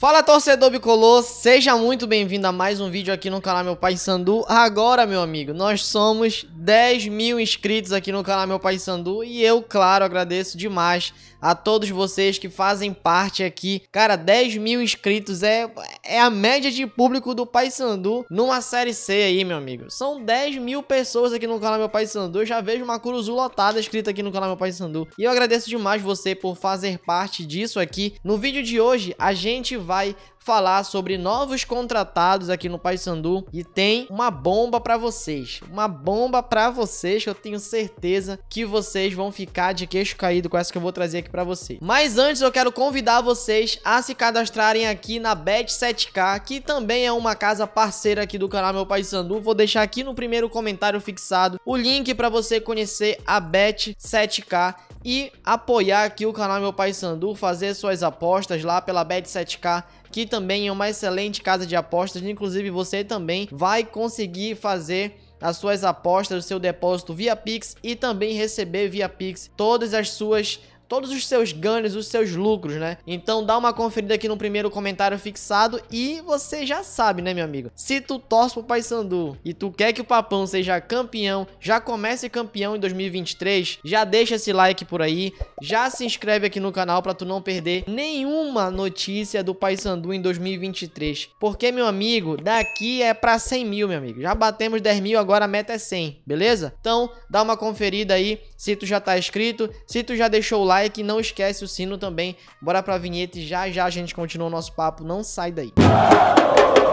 Fala torcedor bicolor, seja muito bem-vindo a mais um vídeo aqui no canal Meu Pai Sandu. Agora, meu amigo, nós somos 10 mil inscritos aqui no canal Meu Pai Sandu e eu, claro, agradeço demais a todos vocês que fazem parte aqui. Cara, 10 mil inscritos é, é a média de público do Pai Sandu numa série C aí, meu amigo. São 10 mil pessoas aqui no canal Meu Pai Sandu. Eu já vejo uma curuzu lotada escrita aqui no canal Meu Pai Sandu. E eu agradeço demais você por fazer parte disso aqui. No vídeo de hoje, a gente vai falar sobre novos contratados aqui no Paysandu e tem uma bomba para vocês, uma bomba para vocês que eu tenho certeza que vocês vão ficar de queixo caído com essa que eu vou trazer aqui para vocês. Mas antes eu quero convidar vocês a se cadastrarem aqui na Bet7k, que também é uma casa parceira aqui do canal meu Paysandu. Vou deixar aqui no primeiro comentário fixado o link para você conhecer a Bet7k e apoiar aqui o canal meu Paysandu, fazer suas apostas lá pela Bet7k que também é uma excelente casa de apostas. Inclusive, você também vai conseguir fazer as suas apostas, o seu depósito via Pix e também receber via Pix todas as suas todos os seus ganhos, os seus lucros, né? Então dá uma conferida aqui no primeiro comentário fixado e você já sabe, né, meu amigo? Se tu torce pro Paysandu e tu quer que o Papão seja campeão, já comece campeão em 2023, já deixa esse like por aí, já se inscreve aqui no canal para tu não perder nenhuma notícia do Paysandu em 2023. Porque, meu amigo, daqui é pra 100 mil, meu amigo. Já batemos 10 mil, agora a meta é 100, beleza? Então, dá uma conferida aí se tu já tá inscrito, se tu já deixou o like, não esquece o sino também. Bora pra vinheta e já já a gente continua o nosso papo, não sai daí. Música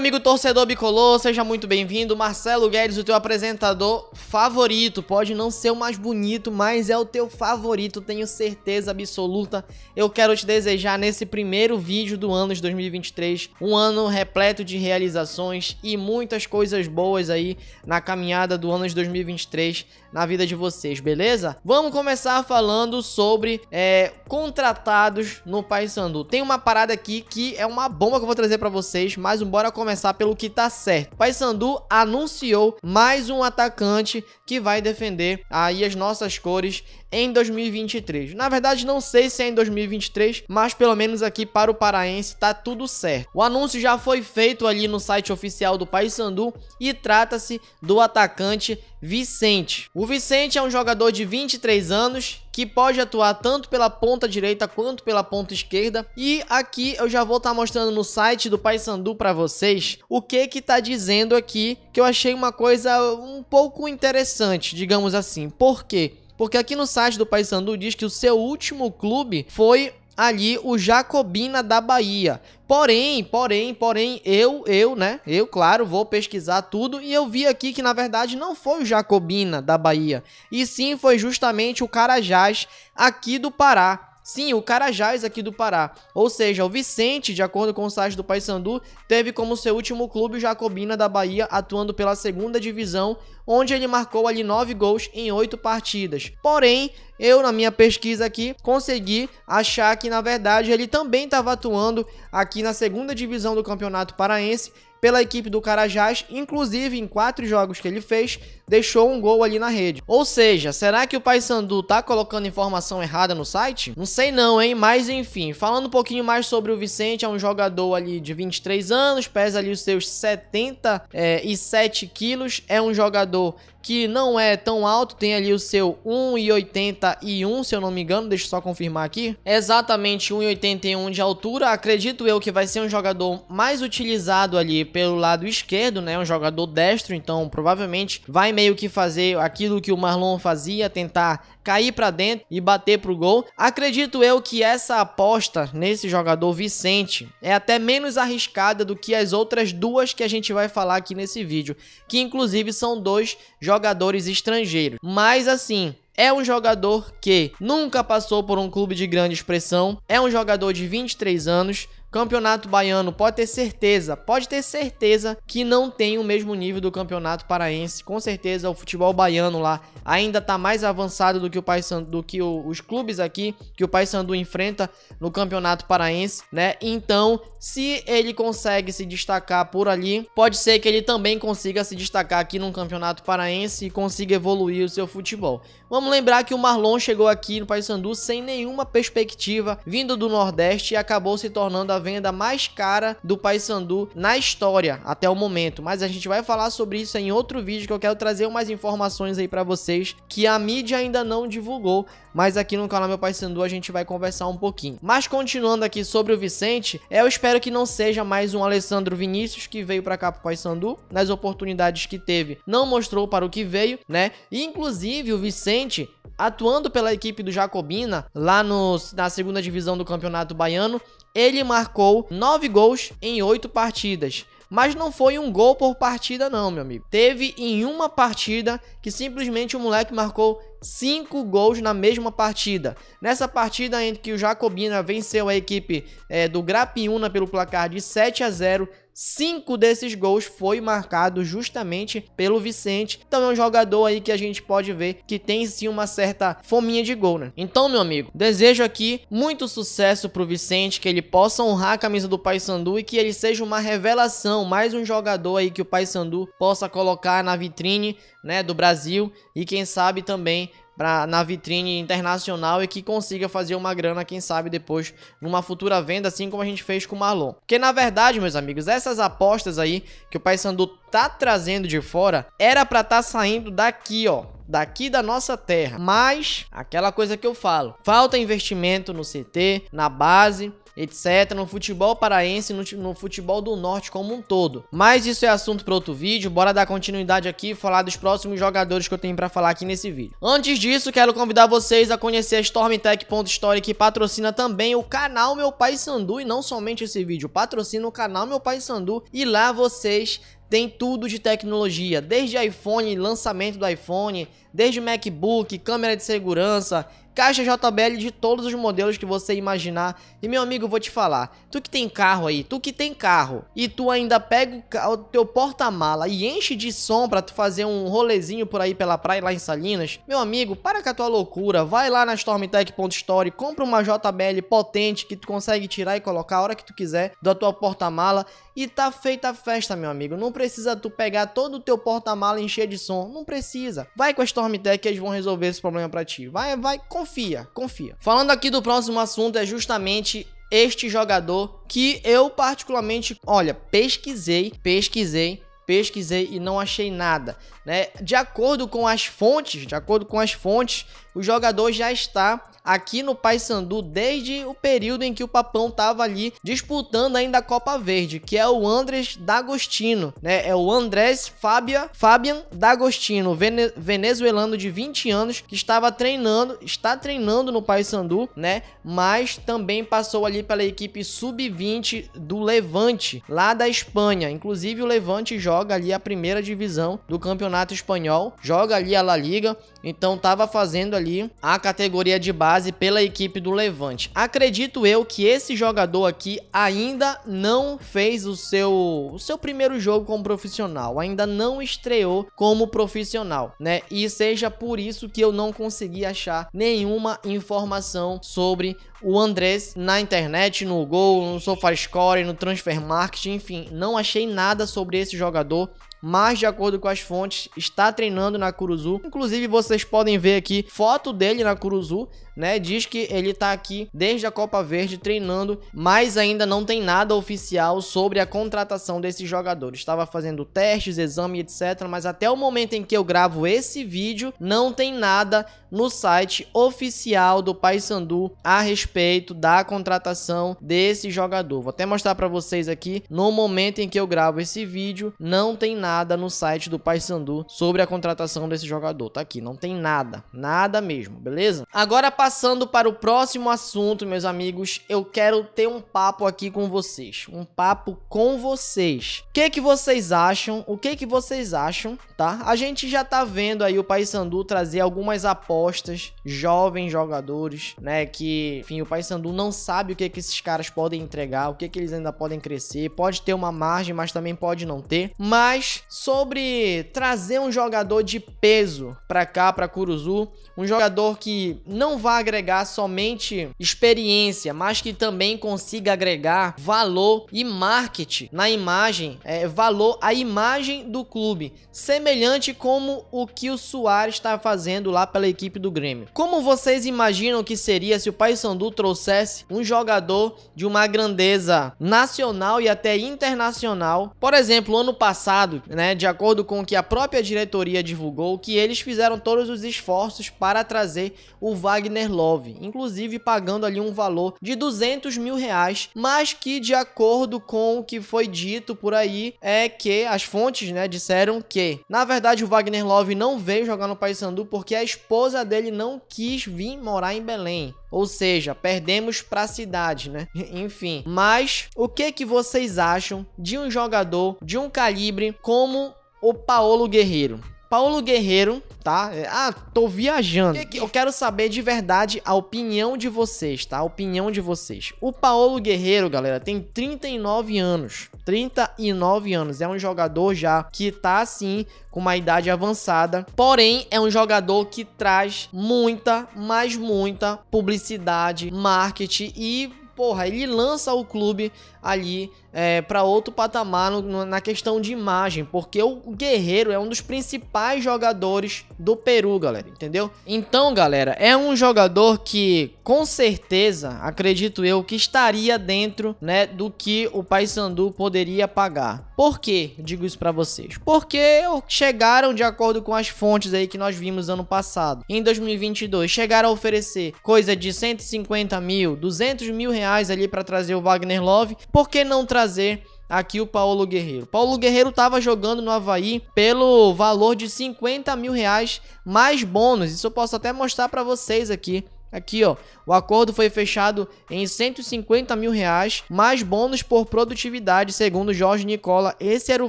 amigo torcedor bicolor, seja muito bem-vindo. Marcelo Guedes, o teu apresentador favorito. Pode não ser o mais bonito, mas é o teu favorito, tenho certeza absoluta. Eu quero te desejar nesse primeiro vídeo do ano de 2023 um ano repleto de realizações e muitas coisas boas aí na caminhada do ano de 2023 na vida de vocês, beleza? Vamos começar falando sobre é, contratados no Paysandu. Tem uma parada aqui que é uma bomba que eu vou trazer para vocês, mas bora começar começar pelo que tá certo. Paysandu anunciou mais um atacante que vai defender aí as nossas cores em 2023. Na verdade, não sei se é em 2023, mas pelo menos aqui para o paraense tá tudo certo. O anúncio já foi feito ali no site oficial do Paysandu e trata-se do atacante Vicente. O Vicente é um jogador de 23 anos que pode atuar tanto pela ponta direita quanto pela ponta esquerda. E aqui eu já vou estar tá mostrando no site do Paysandu para vocês o que que tá dizendo aqui, que eu achei uma coisa um pouco interessante, digamos assim. Por quê? Porque aqui no site do Paysandu diz que o seu último clube foi ali o Jacobina da Bahia. Porém, porém, porém, eu, eu, né? Eu, claro, vou pesquisar tudo e eu vi aqui que na verdade não foi o Jacobina da Bahia, e sim foi justamente o Carajás aqui do Pará. Sim, o Carajás aqui do Pará. Ou seja, o Vicente, de acordo com o site do Paysandu, teve como seu último clube o Jacobina da Bahia, atuando pela segunda divisão, onde ele marcou ali 9 gols em 8 partidas. Porém, eu na minha pesquisa aqui consegui achar que na verdade ele também estava atuando aqui na segunda divisão do Campeonato Paraense pela equipe do Carajás, inclusive em quatro jogos que ele fez, deixou um gol ali na rede. Ou seja, será que o Paysandu tá colocando informação errada no site? Não sei não, hein? Mas enfim, falando um pouquinho mais sobre o Vicente, é um jogador ali de 23 anos, pesa ali os seus 77 é, quilos, é um jogador que não é tão alto, tem ali o seu 1,81, se eu não me engano, deixa eu só confirmar aqui. É exatamente 1,81 de altura, acredito eu que vai ser um jogador mais utilizado ali pelo lado esquerdo, né? Um jogador destro, então provavelmente vai meio que fazer aquilo que o Marlon fazia, tentar cair para dentro e bater pro gol. Acredito eu que essa aposta nesse jogador Vicente é até menos arriscada do que as outras duas que a gente vai falar aqui nesse vídeo, que inclusive são dois jogadores estrangeiros. Mas assim, é um jogador que nunca passou por um clube de grande expressão, é um jogador de 23 anos, Campeonato Baiano, pode ter certeza, pode ter certeza que não tem o mesmo nível do Campeonato Paraense. Com certeza o futebol baiano lá ainda tá mais avançado do que o Paysandu, do que o, os clubes aqui que o Paysandu enfrenta no Campeonato Paraense, né? Então, se ele consegue se destacar por ali, pode ser que ele também consiga se destacar aqui no Campeonato Paraense e consiga evoluir o seu futebol. Vamos lembrar que o Marlon chegou aqui no Paysandu sem nenhuma perspectiva, vindo do Nordeste e acabou se tornando a venda mais cara do Paysandu na história até o momento, mas a gente vai falar sobre isso em outro vídeo que eu quero trazer umas informações aí para vocês que a mídia ainda não divulgou, mas aqui no canal Meu Paysandu a gente vai conversar um pouquinho. Mas continuando aqui sobre o Vicente, eu espero que não seja mais um Alessandro Vinícius que veio para cá pro Paysandu, nas oportunidades que teve, não mostrou para o que veio, né? inclusive o Vicente atuando pela equipe do Jacobina, lá no, na segunda divisão do Campeonato Baiano, ele marcou 9 gols em 8 partidas. Mas não foi um gol por partida, não, meu amigo. Teve em uma partida que simplesmente o moleque marcou cinco gols na mesma partida. Nessa partida em que o Jacobina venceu a equipe é, do Grapiúna pelo placar de 7 a 0, Cinco desses gols foi marcado justamente pelo Vicente. Então é um jogador aí que a gente pode ver que tem sim uma certa fominha de gol, né? Então, meu amigo, desejo aqui muito sucesso pro Vicente, que ele possa honrar a camisa do Paysandu e que ele seja uma revelação, mais um jogador aí que o Paysandu possa colocar na vitrine, né, do Brasil e quem sabe também pra, na vitrine internacional e que consiga fazer uma grana, quem sabe, depois numa futura venda, assim como a gente fez com o Marlon. Porque, na verdade, meus amigos, essas apostas aí que o Paysandu tá trazendo de fora era pra tá saindo daqui, ó daqui da nossa terra. Mas aquela coisa que eu falo, falta investimento no CT, na base, etc., no futebol paraense, no, no futebol do norte como um todo. Mas isso é assunto para outro vídeo, bora dar continuidade aqui e falar dos próximos jogadores que eu tenho para falar aqui nesse vídeo. Antes disso, quero convidar vocês a conhecer a Stormtech.story que patrocina também o canal Meu Pai Sandu e não somente esse vídeo, patrocina o canal Meu Pai Sandu e lá vocês tem tudo de tecnologia, desde iPhone, lançamento do iPhone, desde MacBook, câmera de segurança, caixa JBL de todos os modelos que você imaginar. E meu amigo, vou te falar, tu que tem carro aí, tu que tem carro, e tu ainda pega o teu porta-mala e enche de som para tu fazer um rolezinho por aí pela praia lá em Salinas, meu amigo, para com a tua loucura, vai lá na stormtech.store, compra uma JBL potente que tu consegue tirar e colocar a hora que tu quiser da tua porta-mala e tá feita a festa, meu amigo. Não precisa tu pegar todo o teu porta-mala e encher de som. Não precisa. Vai com a StormTech que eles vão resolver esse problema para ti. Vai, vai, confia, confia. Falando aqui do próximo assunto é justamente este jogador que eu particularmente, olha, pesquisei, pesquisei pesquisei e não achei nada, né? De acordo com as fontes, de acordo com as fontes, o jogador já está aqui no Paysandu desde o período em que o Papão estava ali disputando ainda a Copa Verde, que é o Andrés D'Agostino, né? É o Andrés Fabia, Fabian D'Agostino, vene, venezuelano de 20 anos, que estava treinando, está treinando no Paysandu, né? Mas também passou ali pela equipe sub-20 do Levante, lá da Espanha. Inclusive o Levante joga ali a primeira divisão do Campeonato Espanhol, joga ali a La Liga, então estava fazendo ali a categoria de base pela equipe do Levante. Acredito eu que esse jogador aqui ainda não fez o seu, o seu primeiro jogo como profissional, ainda não estreou como profissional, né? E seja por isso que eu não consegui achar nenhuma informação sobre o Andrés na internet, no Gol, no SofaScore, no Transfer Marketing, enfim, não achei nada sobre esse jogador mas de acordo com as fontes, está treinando na Curuzu. Inclusive, vocês podem ver aqui foto dele na Curuzu, né? Diz que ele tá aqui desde a Copa Verde treinando, mas ainda não tem nada oficial sobre a contratação desse jogador. Estava fazendo testes, exame, etc, mas até o momento em que eu gravo esse vídeo, não tem nada no site oficial do Paysandu a respeito da contratação desse jogador. Vou até mostrar para vocês aqui, no momento em que eu gravo esse vídeo, não tem nada nada no site do Paysandu sobre a contratação desse jogador. Tá aqui, não tem nada, nada mesmo, beleza? Agora passando para o próximo assunto, meus amigos, eu quero ter um papo aqui com vocês, um papo com vocês. O que que vocês acham? O que que vocês acham, tá? A gente já tá vendo aí o Paysandu trazer algumas apostas, jovens jogadores, né, que, enfim, o Paysandu não sabe o que que esses caras podem entregar, o que que eles ainda podem crescer, pode ter uma margem, mas também pode não ter. Mas sobre trazer um jogador de peso para cá, para Curuzu, um jogador que não vai agregar somente experiência, mas que também consiga agregar valor e marketing na imagem, é, valor à imagem do clube, semelhante como o que o Soares está fazendo lá pela equipe do Grêmio. Como vocês imaginam que seria se o Paysandu trouxesse um jogador de uma grandeza nacional e até internacional? Por exemplo, ano passado, né, de acordo com o que a própria diretoria divulgou, que eles fizeram todos os esforços para trazer o Wagner Love, inclusive pagando ali um valor de 200 mil reais, mas que de acordo com o que foi dito por aí é que as fontes, né, disseram que, na verdade, o Wagner Love não veio jogar no Paysandu porque a esposa dele não quis vir morar em Belém. Ou seja, perdemos para a cidade, né? Enfim. Mas o que que vocês acham de um jogador de um calibre como o Paulo Guerreiro? Paulo Guerreiro, tá? É, ah, tô viajando. Eu quero saber de verdade a opinião de vocês, tá? A opinião de vocês. O Paulo Guerreiro, galera, tem 39 anos. 39 anos. É um jogador já que tá assim com uma idade avançada. Porém, é um jogador que traz muita, mas muita publicidade, marketing e porra, ele lança o clube ali é, para outro patamar no, na questão de imagem, porque o Guerreiro é um dos principais jogadores do Peru, galera, entendeu? Então, galera, é um jogador que com certeza, acredito eu, que estaria dentro, né, do que o Paysandu poderia pagar. Por que digo isso para vocês? Porque chegaram de acordo com as fontes aí que nós vimos ano passado, em 2022, chegaram a oferecer coisa de 150 mil, 200 mil reais ali para trazer o Wagner Love por que não trazer aqui o Paulo Guerreiro. Paulo Guerreiro estava jogando no Havaí pelo valor de 50 mil reais mais bônus. Isso eu posso até mostrar para vocês aqui. Aqui, ó, o acordo foi fechado em 150 mil reais, mais bônus por produtividade, segundo Jorge Nicola. Esse era o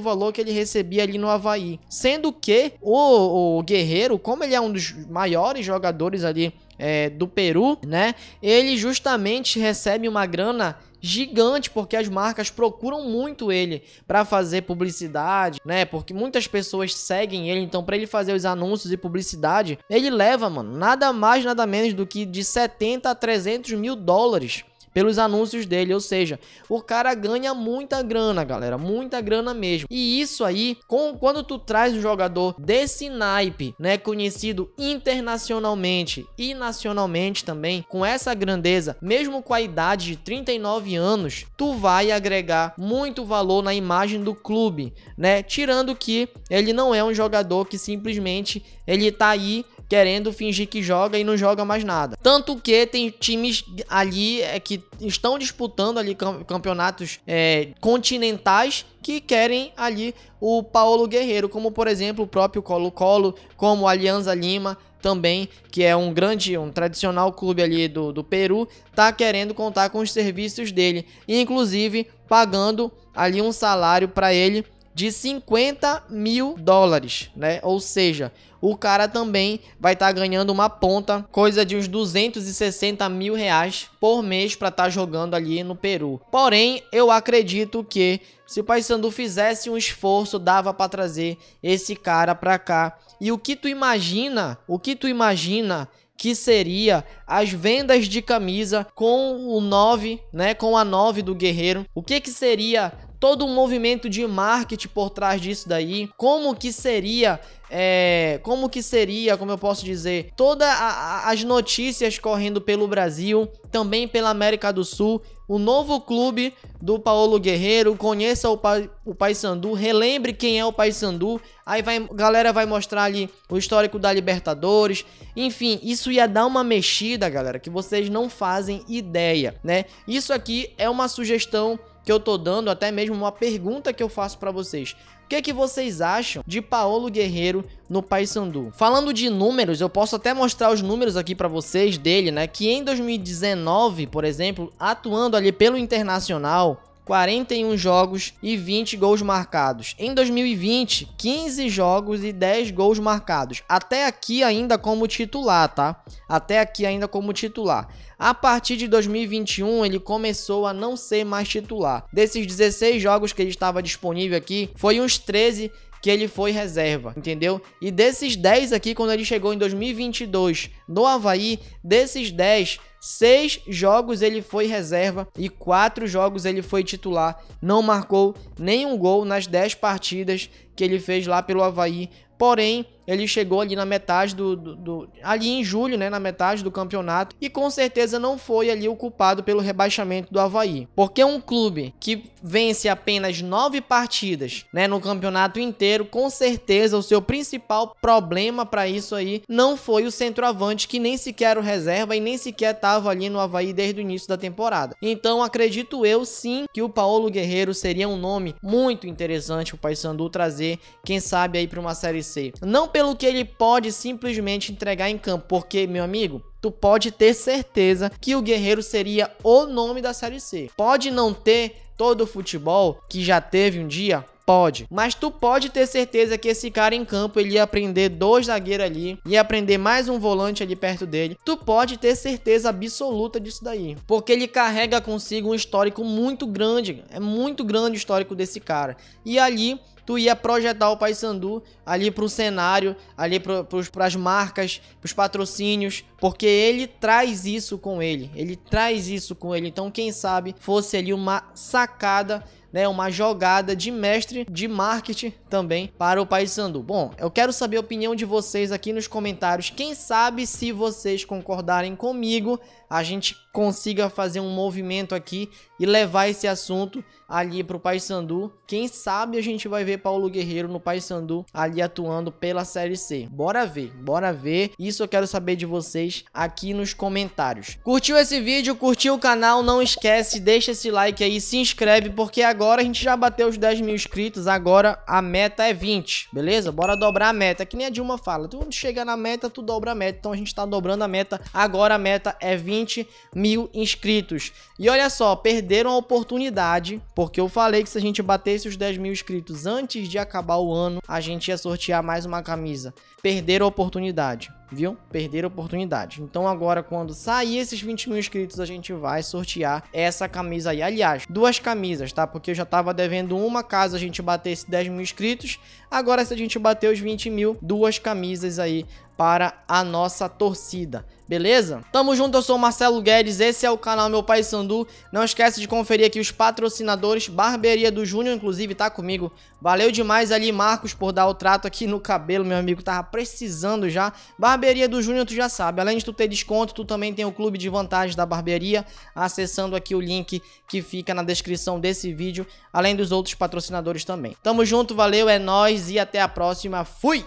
valor que ele recebia ali no Havaí. Sendo que o, o Guerreiro, como ele é um dos maiores jogadores ali é, do Peru, né? Ele justamente recebe uma grana gigante, porque as marcas procuram muito ele para fazer publicidade, né? Porque muitas pessoas seguem ele, então para ele fazer os anúncios e publicidade, ele leva, mano, nada mais, nada menos do que de 70 a 300 mil dólares pelos anúncios dele, ou seja, o cara ganha muita grana, galera, muita grana mesmo. E isso aí, com, quando tu traz um jogador desse naipe, né, conhecido internacionalmente e nacionalmente também, com essa grandeza, mesmo com a idade de 39 anos, tu vai agregar muito valor na imagem do clube, né? Tirando que ele não é um jogador que simplesmente ele tá aí querendo fingir que joga e não joga mais nada. Tanto que tem times ali é, que estão disputando ali campeonatos é, continentais que querem ali o Paulo Guerreiro, como por exemplo o próprio Colo-Colo, como Alianza Lima, também, que é um grande, um tradicional clube ali do, do Peru, tá querendo contar com os serviços dele, inclusive pagando ali um salário para ele de 50 mil dólares, né? Ou seja, o cara também vai estar tá ganhando uma ponta, coisa de uns 260 mil reais por mês para estar tá jogando ali no Peru. Porém, eu acredito que se o Paysandu fizesse um esforço, dava para trazer esse cara para cá. E o que tu imagina? O que tu imagina que seria as vendas de camisa com o 9, né, com a 9 do Guerreiro. O que que seria todo um movimento de marketing por trás disso daí, como que seria é, como que seria, como eu posso dizer, todas as notícias correndo pelo Brasil, também pela América do Sul, o novo clube do Paulo Guerreiro, conheça o, pa, o Paysandu, relembre quem é o Paysandu, aí vai, galera vai mostrar ali o histórico da Libertadores, enfim, isso ia dar uma mexida, galera, que vocês não fazem ideia, né? Isso aqui é uma sugestão que eu tô dando, até mesmo uma pergunta que eu faço para vocês. O que, é que vocês acham de Paulo Guerreiro no Paysandu? Falando de números, eu posso até mostrar os números aqui para vocês dele, né? Que em 2019, por exemplo, atuando ali pelo Internacional, 41 jogos e 20 gols marcados. Em 2020, 15 jogos e 10 gols marcados. Até aqui ainda como titular, tá? Até aqui ainda como titular. A partir de 2021, ele começou a não ser mais titular. Desses 16 jogos que ele estava disponível aqui, foi uns 13 que ele foi reserva, entendeu? E desses 10 aqui, quando ele chegou em 2022 no Havaí, desses 10, Seis jogos ele foi reserva e quatro jogos ele foi titular. Não marcou nenhum gol nas dez partidas que ele fez lá pelo Havaí. Porém, ele chegou ali na metade do, do, do, ali em julho, né, na metade do campeonato e com certeza não foi ali o culpado pelo rebaixamento do Havaí. Porque um clube que vence apenas nove partidas, né, no campeonato inteiro, com certeza o seu principal problema para isso aí não foi o centroavante que nem sequer o reserva e nem sequer estava ali no Havaí desde o início da temporada. Então acredito eu sim que o Paulo Guerreiro seria um nome muito interessante o Paysandu trazer, quem sabe aí para uma série C. Não pelo que ele pode simplesmente entregar em campo, porque, meu amigo, tu pode ter certeza que o Guerreiro seria o nome da Série C. Pode não ter todo o futebol que já teve um dia? pode. Mas tu pode ter certeza que esse cara em campo ele ia aprender dois zagueiros ali, ia aprender mais um volante ali perto dele. Tu pode ter certeza absoluta disso daí, porque ele carrega consigo um histórico muito grande, é muito grande o histórico desse cara. E ali tu ia projetar o Paysandu ali pro cenário, ali pro, pros, pras marcas, pros patrocínios, porque ele traz isso com ele, ele traz isso com ele. Então, quem sabe fosse ali uma sacada né, uma jogada de mestre de marketing também para o Paysandu. Bom, eu quero saber a opinião de vocês aqui nos comentários. Quem sabe se vocês concordarem comigo, a gente consiga fazer um movimento aqui e levar esse assunto ali pro Paysandu. Quem sabe a gente vai ver Paulo Guerreiro no Paysandu ali atuando pela Série C. Bora ver, bora ver. Isso eu quero saber de vocês aqui nos comentários. Curtiu esse vídeo? Curtiu o canal? Não esquece, deixa esse like aí, se inscreve, porque agora a gente já bateu os 10 mil inscritos, agora a meta é 20, beleza? Bora dobrar a meta, que nem a Dilma fala. Tu chega na meta, tu dobra a meta. Então a gente tá dobrando a meta. Agora a meta é 20 mil inscritos. E olha só, perdeu perderam a oportunidade, porque eu falei que se a gente batesse os 10 mil inscritos antes de acabar o ano, a gente ia sortear mais uma camisa. Perderam a oportunidade, viu? Perderam a oportunidade. Então agora, quando sair esses 20 mil inscritos, a gente vai sortear essa camisa aí. Aliás, duas camisas, tá? Porque eu já tava devendo uma caso a gente batesse 10 mil inscritos. Agora, se a gente bater os 20 mil, duas camisas aí para a nossa torcida, beleza? Tamo junto, eu sou o Marcelo Guedes, esse é o canal Meu Pai Sandu. Não esquece de conferir aqui os patrocinadores, Barbearia do Júnior, inclusive, tá comigo. Valeu demais ali, Marcos, por dar o trato aqui no cabelo, meu amigo, tava precisando já. Barbearia do Júnior, tu já sabe, além de tu ter desconto, tu também tem o clube de vantagens da barbearia, acessando aqui o link que fica na descrição desse vídeo, além dos outros patrocinadores também. Tamo junto, valeu, é nós e até a próxima. Fui!